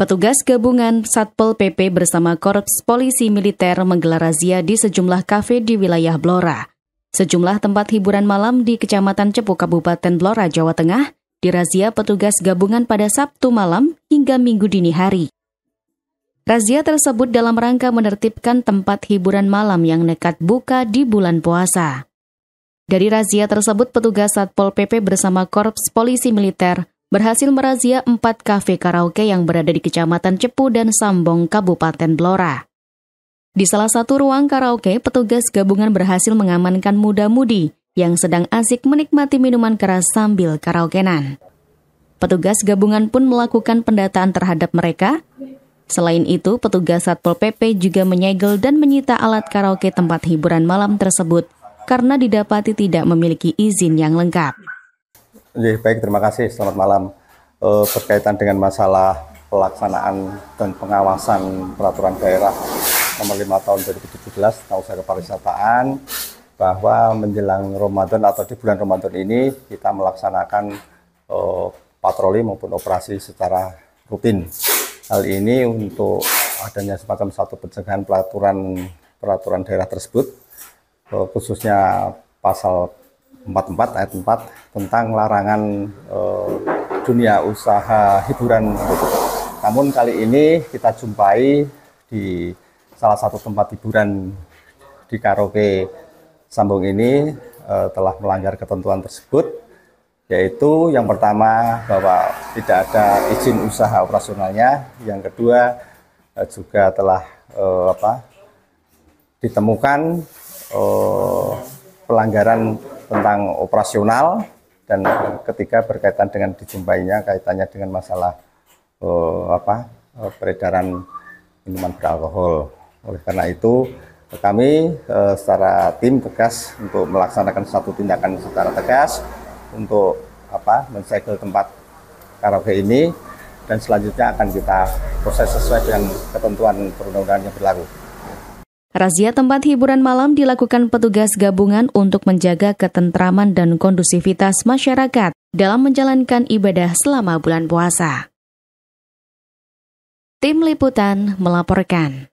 Petugas gabungan Satpol PP bersama Korps Polisi Militer menggelar razia di sejumlah kafe di wilayah Blora. Sejumlah tempat hiburan malam di Kecamatan Cepu Kabupaten Blora, Jawa Tengah, dirazia petugas gabungan pada Sabtu malam hingga Minggu dini hari. Razia tersebut dalam rangka menertibkan tempat hiburan malam yang nekat buka di bulan puasa. Dari razia tersebut, petugas Satpol PP bersama Korps Polisi Militer berhasil merazia empat kafe karaoke yang berada di Kecamatan Cepu dan Sambong, Kabupaten Blora. Di salah satu ruang karaoke, petugas gabungan berhasil mengamankan muda-mudi yang sedang asik menikmati minuman keras sambil karaokenan. Petugas gabungan pun melakukan pendataan terhadap mereka. Selain itu, petugas Satpol PP juga menyegel dan menyita alat karaoke tempat hiburan malam tersebut karena didapati tidak memiliki izin yang lengkap. Ya, baik, terima kasih. Selamat malam. E, berkaitan dengan masalah pelaksanaan dan pengawasan peraturan daerah nomor 5 tahun 2017 tentang usaha kepariwisataan bahwa menjelang Ramadan atau di bulan Ramadan ini kita melaksanakan e, patroli maupun operasi secara rutin. Hal ini untuk adanya semacam satu pencegahan peraturan peraturan daerah tersebut eh, khususnya pasal 44 ayat 4 tentang larangan eh, dunia usaha hiburan. Namun kali ini kita jumpai di salah satu tempat hiburan di karaoke Sambung ini eh, telah melanggar ketentuan tersebut yaitu yang pertama bahwa tidak ada izin usaha operasionalnya, yang kedua eh, juga telah apa ditemukan pelanggaran tentang operasional dan ketiga berkaitan dengan dijumpainya kaitannya dengan masalah uh, apa eh, peredaran minuman beralkohol. Oleh karena itu kami uh, secara tim tegas untuk melaksanakan satu tindakan secara tegas untuk apa mensegel tempat karaoke ini dan selanjutnya akan kita proses sesuai dengan ketentuan perundang-undangan yang berlaku. Razia tempat hiburan malam dilakukan petugas gabungan untuk menjaga ketentraman dan kondusivitas masyarakat dalam menjalankan ibadah selama bulan puasa. Tim Liputan melaporkan.